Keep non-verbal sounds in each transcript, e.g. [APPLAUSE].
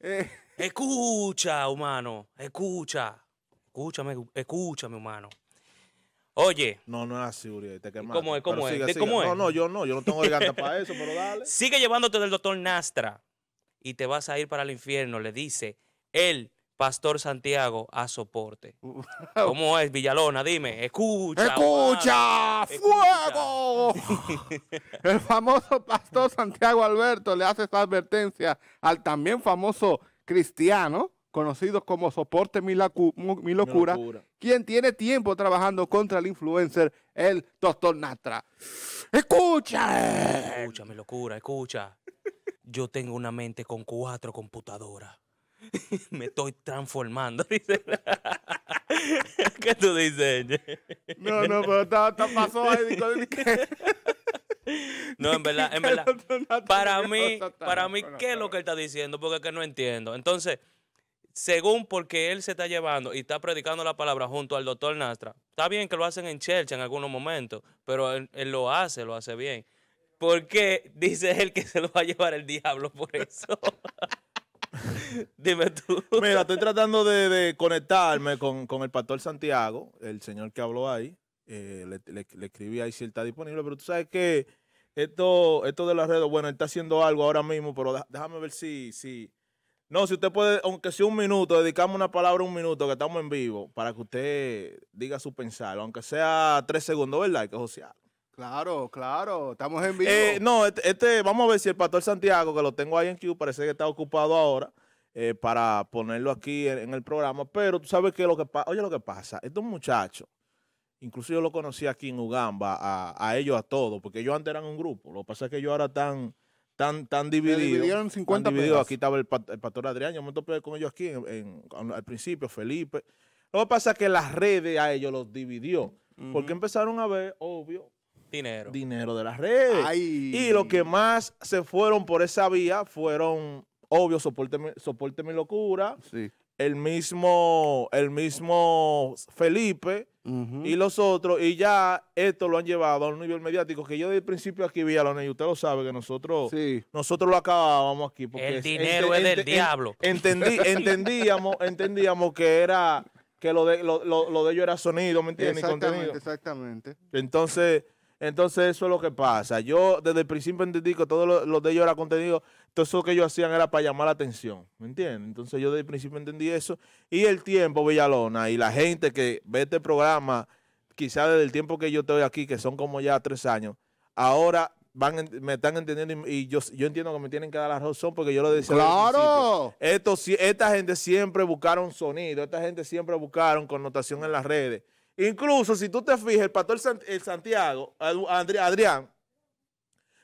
Eh. Escucha, humano, escucha. Escúchame, escúchame, humano. Oye. No, no es así, Uriel, te quemaste. ¿Cómo es? ¿Cómo es? No, no, yo no, yo no tengo garganta para eso, pero dale. Sigue llevándote del doctor Nastra y te vas a ir para el infierno, le dice él Pastor Santiago a soporte. Uh, [LAUGHS] ¿Cómo es, Villalona? Dime, escucha. ¡Escucha! ¡Fuego! El famoso Pastor Santiago Alberto le hace esta advertencia al también famoso cristiano, conocido como Soporte Mi, Locura, quien tiene tiempo trabajando contra el influencer, el Doctor Natra. ¡Escucha! Escucha, mi locura, escucha. Yo tengo una mente con cuatro computadoras [LAUGHS] me estoy transformando. [LAUGHS] [LAUGHS] ¿Qué tú dices? No, no, pero está, pasó ahí. No, en verdad, en verdad. Para mí, para mí, ¿qué es lo que él está diciendo? Porque es que no entiendo. Entonces, según porque él se está llevando y está predicando la palabra junto al doctor Nastra, está bien que lo hacen en church en algunos momentos, pero él, él lo hace, lo hace bien. Porque dice él que se lo va a llevar el diablo por eso. Mira, estoy tratando de, conectarme con, con, el pastor Santiago, el señor que habló ahí. Eh, le, le, escribí ahí si él está disponible, pero tú sabes que esto, esto de las redes, bueno, él está haciendo algo ahora mismo, pero déjame ver si, si. No, si usted puede, aunque sea un minuto, dedicamos una palabra, un minuto, que estamos en vivo, para que usted diga su pensar, aunque sea tres segundos, ¿verdad? que sea Claro, claro, estamos en vivo. Eh, no, este, este, vamos a ver si el pastor Santiago, que lo tengo ahí en Q, parece que está ocupado ahora. Eh, para ponerlo aquí en, el programa, pero tú sabes que lo que pasa, oye lo que pasa, estos muchachos, incluso yo los conocí aquí en Ugamba, a, ellos a todos, porque ellos antes eran un grupo, lo que pasa es que ellos ahora están tan, tan divididos. dividieron 50 divididos. Aquí estaba el, pastor Adrián, yo me topé con ellos aquí al principio, Felipe. Lo que pasa es que las redes a ellos los dividió, porque empezaron a ver, obvio, Dinero. Dinero de las redes. Y los que más se fueron por esa vía fueron obvio, soporte, soporte mi locura. El mismo, el mismo Felipe y los otros, y ya esto lo han llevado a un nivel mediático que yo desde el principio aquí vi a y usted lo sabe que nosotros, nosotros lo acabábamos aquí. el dinero es del diablo. Entendí, [LAUGHS] entendíamos, entendíamos que era que lo de, lo, de ellos era sonido, ¿me entiendes? Exactamente, exactamente. Entonces, entonces eso es lo que pasa. Yo desde el principio entendí que todo lo, de ellos era contenido, todo eso que ellos hacían era para llamar la atención, ¿me entiendes? Entonces yo desde el principio entendí eso. Y el tiempo, Villalona, y la gente que ve este programa, quizás desde el tiempo que yo estoy aquí, que son como ya tres años, ahora van, me están entendiendo y, yo, yo entiendo que me tienen que dar la razón porque yo lo decía. ¡Claro! esta gente siempre buscaron sonido, esta gente siempre buscaron connotación en las redes. Incluso si tú te fijas, el pastor Santiago, Adrián,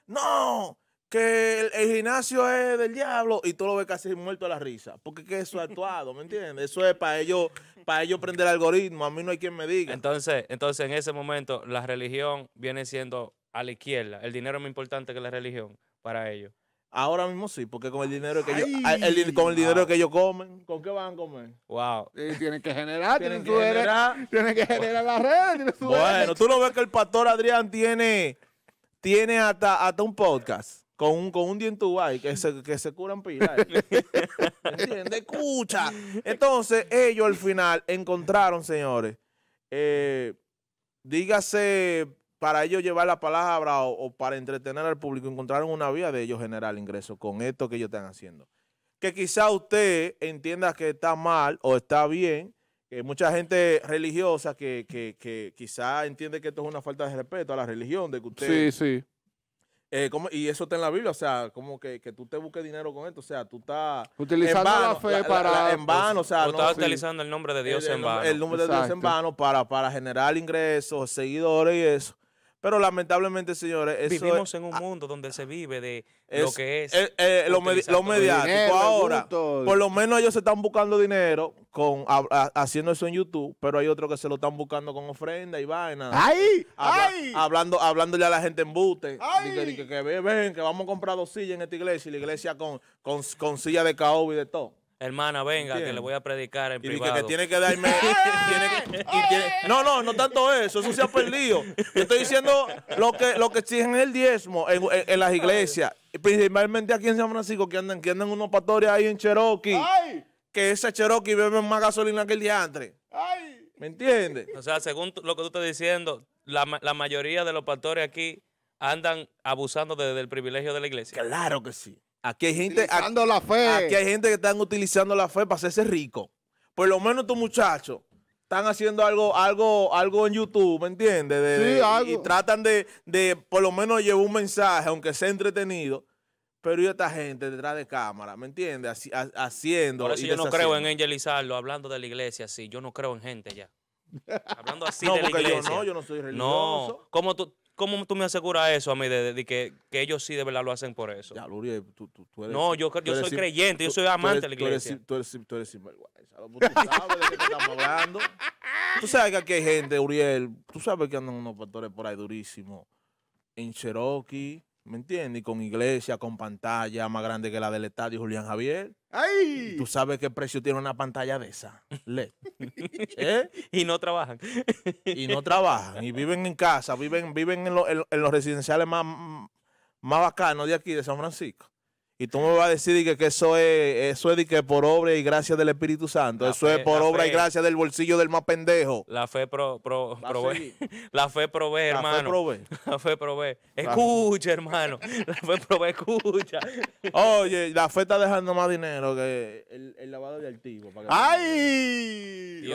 no, que el, gimnasio es del diablo y tú lo ves casi muerto a la risa. Porque eso es actuado, ¿me entiendes? Eso es para ellos, para ellos prender algoritmo. A mí no hay quien me diga. Entonces, entonces en ese momento la religión viene siendo a la izquierda. El dinero es más importante que la religión para ellos. Ahora mismo sí, porque con el dinero que ellos, con el dinero que ellos comen, ¿con qué van a comer? Wow. tienen que generar, tienen, que generar, tienen que generar las redes. Bueno, tú lo ves que el pastor Adrián tiene, tiene hasta, hasta un podcast con un, con un que se, que se curan pilas. [LAUGHS] ¿Entiendes? Escucha. Entonces, ellos al final encontraron, señores, eh, dígase para ellos llevar la palabra o, para entretener al público, encontraron una vía de ellos generar ingresos con esto que ellos están haciendo. Que quizá usted entienda que está mal o está bien, que mucha gente religiosa que, que, que quizá entiende que esto es una falta de respeto a la religión, de que usted... Sí, sí. Eh, y eso está en la Biblia, o sea, como que, tú te busques dinero con esto, o sea, tú estás... Utilizando la fe para... en vano, o sea... estás utilizando el nombre de Dios en vano. El, nombre de Dios en vano para, para generar ingresos, seguidores y eso. Pero lamentablemente, señores, vivimos en un mundo donde se vive de lo que es. Eh, eh, Los Ahora, por lo menos ellos se están buscando dinero con haciendo eso en YouTube, pero hay otros que se lo están buscando con ofrenda y vaina. ¡Ay! ¡Ay! Hablando, hablándole a la gente en buste. ¡Ay! Que, que, ven, que vamos a comprar dos sillas en esta iglesia y la iglesia con, con, silla de caoba y de todo. Hermana, venga, que le voy a predicar en y privado. Que, tiene que darme... [LAUGHS] no, no, no tanto eso, eso se ha perdido. Yo estoy diciendo lo que, lo que exigen el diezmo en, las iglesias, principalmente aquí en San Francisco, que andan, que andan unos pastores ahí en Cherokee, que ese Cherokee bebe más gasolina que el diantre. ¿Me entiendes? O sea, según lo que tú estás diciendo, la, la mayoría de los pastores aquí andan abusando del privilegio de la iglesia. Claro que sí. Aquí hay gente. aquí, hay gente que están utilizando la fe para hacerse rico. Por lo menos tus muchachos están haciendo algo, algo, algo en YouTube, ¿me entiendes? sí, algo. Y tratan de, por lo menos llevar un mensaje, aunque sea entretenido. Pero y esta gente detrás de cámara, ¿me entiendes? Así, haciendo. Por eso yo no creo en angelizarlo, hablando de la iglesia, sí. Yo no creo en gente ya. [LAUGHS] Hablando así de la iglesia. Yo no, yo no soy religioso. No, como tú, ¿Cómo tú me aseguras eso a mí de, que, ellos sí de verdad lo hacen por eso? Ya, Uriel, tú, eres, no, yo, soy creyente, yo soy amante de la iglesia. Tú eres, tú sabes [LAUGHS] Tú sabes que aquí hay gente, Uriel, tú sabes que andan unos pastores por ahí durísimos. En Cherokee, ¿Me entiendes? Y con iglesia, con pantalla más grande que la del estadio Julián Javier. ¡Ay! ¿Tú sabes qué precio tiene una pantalla de esa? LED. [LAUGHS] ¿Eh? Y no trabajan. Y no trabajan. Y viven en casa, viven, viven en, los residenciales más, más bacanos de aquí, de San Francisco. Y tú me vas a decir que, eso es, eso es que por obra y gracia del Espíritu Santo. eso es por obra y gracia del bolsillo del más pendejo. La fe la provee. [LAUGHS] La fe provee, la Fe provee. [LAUGHS] La fe provee. Escucha, hermano. [LAUGHS] La fe provee, escucha. Oye, la fe está dejando más dinero que el, lavado de altivo. ¡Ay!